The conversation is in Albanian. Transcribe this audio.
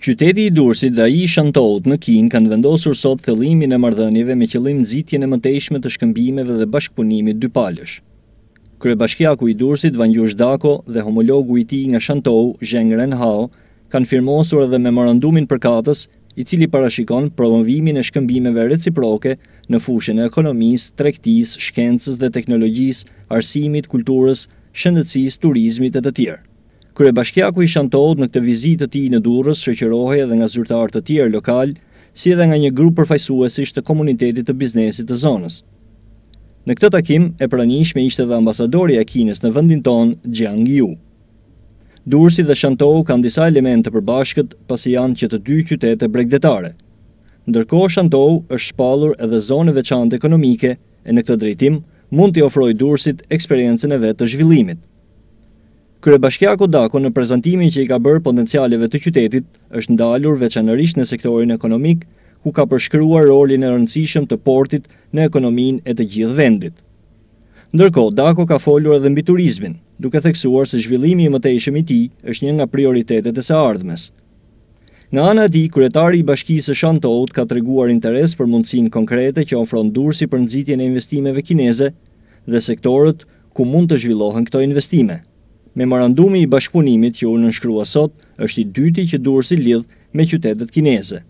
Qyteti i Durrësit dhe i Shëntotë në Kinë kanë vendosur sot thellimin e marrëdhënieve me qëllim nxitjen e mëtejshme të shkëmbimeve dhe bashkëpunimit dy palësh. Kryebashkiaku i Durrësit Vanjush Dako dhe homologu i tij nga Shëntou, Zheng Renhao, kanë firmosur edhe memorandumin përkatës, i cili parashikon promovimin e shkëmbimeve reciproke në fushën e ekonomisë, tregtisë, shkencës dhe teknologjisë, arsimit, kulturës, shëndetësisë, turizmit e të tjerë. Kërë bashkjaku i shantohet në këtë vizit të ti në durës, shëqërohe edhe nga zyrtarë të tjerë lokal, si edhe nga një grupë përfajsuesisht të komunitetit të biznesit të zonës. Në këtë takim, e pranishme ishte dhe ambasadori e Kines në vendin tonë, Jiang Yu. Dursi dhe Shantou kanë disa elemente të përbashkët pasi janë që të dy qytete bregdetare. Ndërkohë Shantou është shpallur edhe zonë veçantë ekonomike e në këtë drejtim mund t'i ofrojë Dursit eksperiencën e vet të zhvillimit. Kërë bashkja Kodako në prezentimin që i ka bërë potencialeve të qytetit, është ndalur veçanërish në sektorin ekonomik, ku ka përshkryuar rolin e rëndësishëm të portit në ekonomin e të gjithë vendit. Ndërko, Dako ka foljur edhe mbi turizmin, duke theksuar se zhvillimi i mëtej i ti është një nga prioritetet e se ardhmes. Nga anë ati, kuretari i bashkisë Shantout ka të reguar interes për mundësin konkrete që ofron dur si për nëzitjen e investimeve kineze dhe sektorët ku mund të zhvillohen këto investime. Memorandumi i bashkëpunimit që u nënshkrua sot është i dyti që duhur si lidh me qytetet kineze.